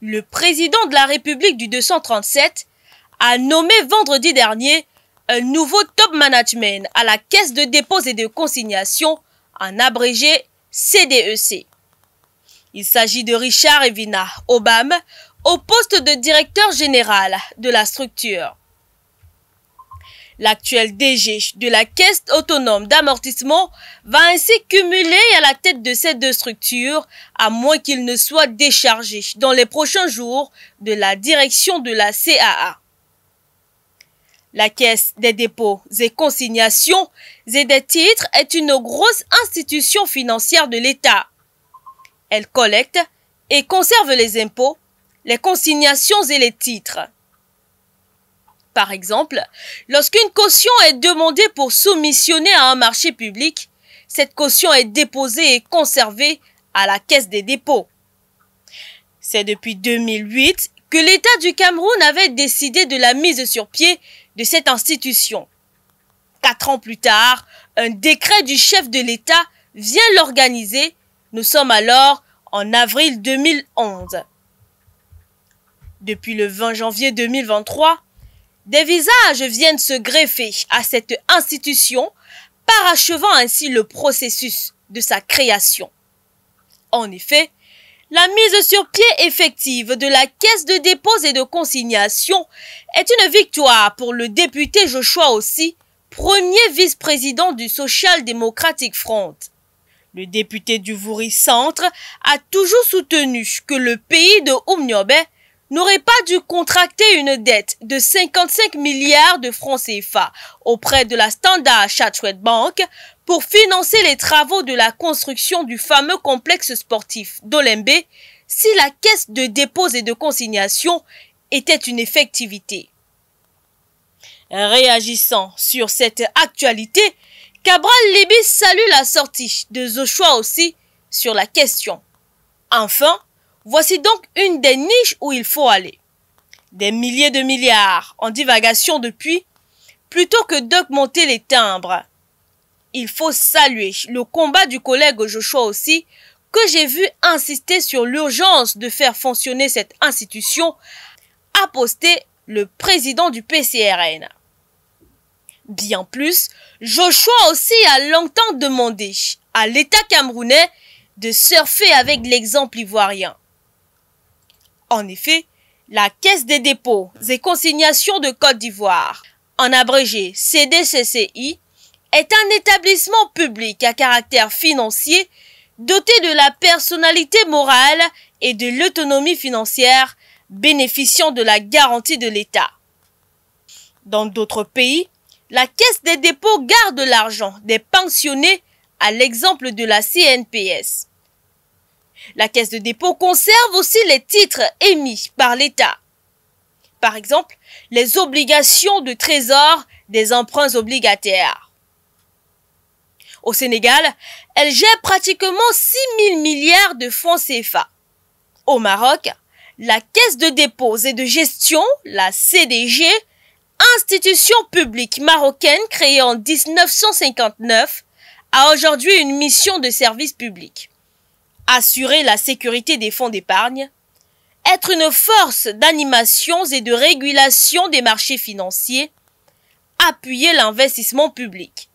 le président de la République du 237, a nommé vendredi dernier un nouveau top management à la Caisse de dépôt et de consignation, en abrégé CDEC. E Il s'agit de Richard Evina Obama au poste de directeur général de la structure. L'actuel DG de la Caisse autonome d'amortissement va ainsi cumuler à la tête de ces deux structures, à moins qu'il ne soit déchargé dans les prochains jours de la direction de la CAA. La Caisse des dépôts et consignations et des titres est une grosse institution financière de l'État. Elle collecte et conserve les impôts, les consignations et les titres. Par exemple, lorsqu'une caution est demandée pour soumissionner à un marché public, cette caution est déposée et conservée à la Caisse des dépôts. C'est depuis 2008 que l'État du Cameroun avait décidé de la mise sur pied de cette institution. Quatre ans plus tard, un décret du chef de l'État vient l'organiser. Nous sommes alors en avril 2011. Depuis le 20 janvier 2023, des visages viennent se greffer à cette institution, parachevant ainsi le processus de sa création. En effet, la mise sur pied effective de la caisse de dépôt et de consignation est une victoire pour le député Joshua aussi, premier vice-président du Social démocratique Front. Le député du Vouri Centre a toujours soutenu que le pays de Oumniobé n'aurait pas dû contracter une dette de 55 milliards de francs CFA auprès de la Standard Chartered Bank pour financer les travaux de la construction du fameux complexe sportif d'Olembe si la caisse de dépôt et de consignation était une effectivité. Réagissant sur cette actualité, Cabral Libis salue la sortie de Joshua aussi sur la question. Enfin, Voici donc une des niches où il faut aller. Des milliers de milliards en divagation depuis, plutôt que d'augmenter les timbres. Il faut saluer le combat du collègue Joshua aussi, que j'ai vu insister sur l'urgence de faire fonctionner cette institution, a posté le président du PCRN. Bien plus, Joshua aussi a longtemps demandé à l'État camerounais de surfer avec l'exemple ivoirien. En effet, la Caisse des dépôts et consignations de Côte d'Ivoire, en abrégé CDCCI, est un établissement public à caractère financier doté de la personnalité morale et de l'autonomie financière bénéficiant de la garantie de l'État. Dans d'autres pays, la Caisse des dépôts garde l'argent des pensionnés à l'exemple de la CNPS. La Caisse de dépôt conserve aussi les titres émis par l'État. Par exemple, les obligations de trésor des emprunts obligataires. Au Sénégal, elle gère pratiquement 6 000 milliards de fonds CFA. Au Maroc, la Caisse de dépôt et de gestion, la CDG, institution publique marocaine créée en 1959, a aujourd'hui une mission de service public assurer la sécurité des fonds d'épargne, être une force d'animation et de régulation des marchés financiers, appuyer l'investissement public.